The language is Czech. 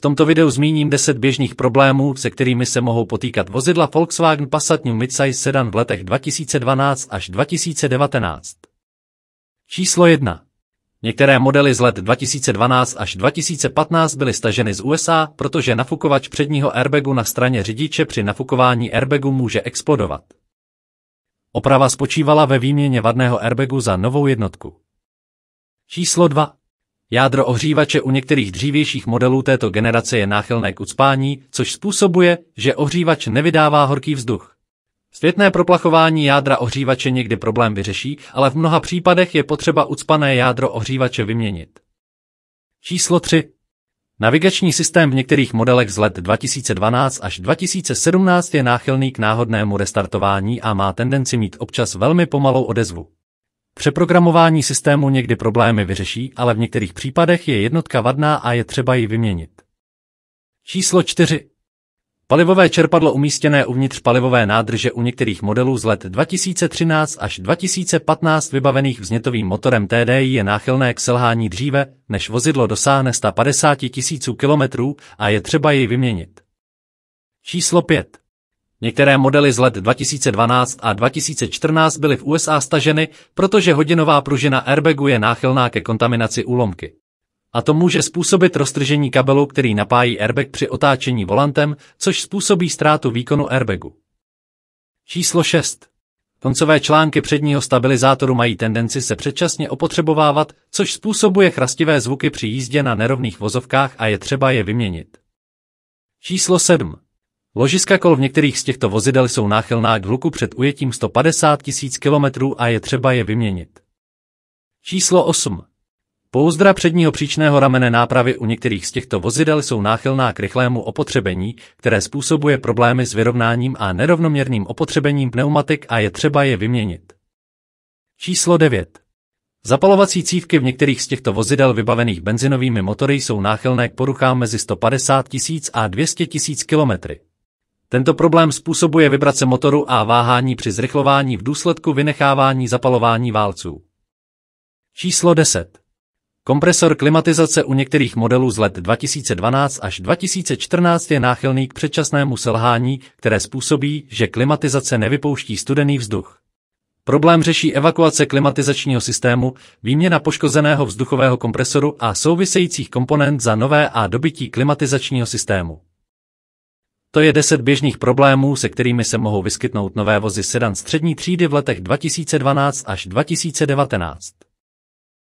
V tomto videu zmíním 10 běžných problémů, se kterými se mohou potýkat vozidla Volkswagen Passat New Midsize Sedan v letech 2012 až 2019. Číslo 1. Některé modely z let 2012 až 2015 byly staženy z USA, protože nafukovač předního airbagu na straně řidiče při nafukování airbagu může explodovat. Oprava spočívala ve výměně vadného airbagu za novou jednotku. Číslo 2. Jádro ohřívače u některých dřívějších modelů této generace je náchylné k ucpání, což způsobuje, že ohřívač nevydává horký vzduch. Světné proplachování jádra ohřívače někdy problém vyřeší, ale v mnoha případech je potřeba ucpané jádro ohřívače vyměnit. Číslo 3. Navigační systém v některých modelech z let 2012 až 2017 je náchylný k náhodnému restartování a má tendenci mít občas velmi pomalou odezvu. Přeprogramování systému někdy problémy vyřeší, ale v některých případech je jednotka vadná a je třeba ji vyměnit. Číslo 4. Palivové čerpadlo umístěné uvnitř palivové nádrže u některých modelů z let 2013 až 2015 vybavených vznětovým motorem TDI je náchylné k selhání dříve, než vozidlo dosáhne 150 000 km a je třeba jej vyměnit. Číslo 5. Některé modely z let 2012 a 2014 byly v USA staženy, protože hodinová pružina airbagu je náchylná ke kontaminaci úlomky. A to může způsobit roztržení kabelu, který napájí airbag při otáčení volantem, což způsobí ztrátu výkonu airbagu. Číslo 6. Koncové články předního stabilizátoru mají tendenci se předčasně opotřebovávat, což způsobuje chrastivé zvuky při jízdě na nerovných vozovkách a je třeba je vyměnit. Číslo 7. Ložiska kol v některých z těchto vozidel jsou náchylná k hluku před ujetím 150 000 km a je třeba je vyměnit. Číslo 8. Pouzdra předního příčného ramene nápravy u některých z těchto vozidel jsou náchylná k rychlému opotřebení, které způsobuje problémy s vyrovnáním a nerovnoměrným opotřebením pneumatik a je třeba je vyměnit. Číslo 9. Zapalovací cívky v některých z těchto vozidel vybavených benzinovými motory jsou náchylné k poruchám mezi 150 000 a 200 000 kilometry. Tento problém způsobuje vibrace motoru a váhání při zrychlování v důsledku vynechávání zapalování válců. Číslo 10. Kompresor klimatizace u některých modelů z let 2012 až 2014 je náchylný k předčasnému selhání, které způsobí, že klimatizace nevypouští studený vzduch. Problém řeší evakuace klimatizačního systému, výměna poškozeného vzduchového kompresoru a souvisejících komponent za nové a dobytí klimatizačního systému. To je 10 běžných problémů, se kterými se mohou vyskytnout nové vozy sedan střední třídy v letech 2012 až 2019.